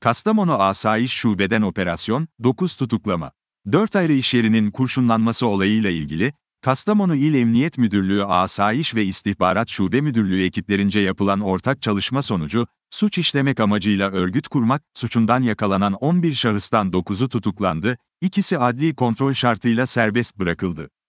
Kastamonu Asayiş Şubeden Operasyon, 9 tutuklama. 4 ayrı iş yerinin kurşunlanması olayıyla ilgili, Kastamonu İl Emniyet Müdürlüğü Asayiş ve İstihbarat Şube Müdürlüğü ekiplerince yapılan ortak çalışma sonucu, suç işlemek amacıyla örgüt kurmak suçundan yakalanan 11 şahıstan 9'u tutuklandı, ikisi adli kontrol şartıyla serbest bırakıldı.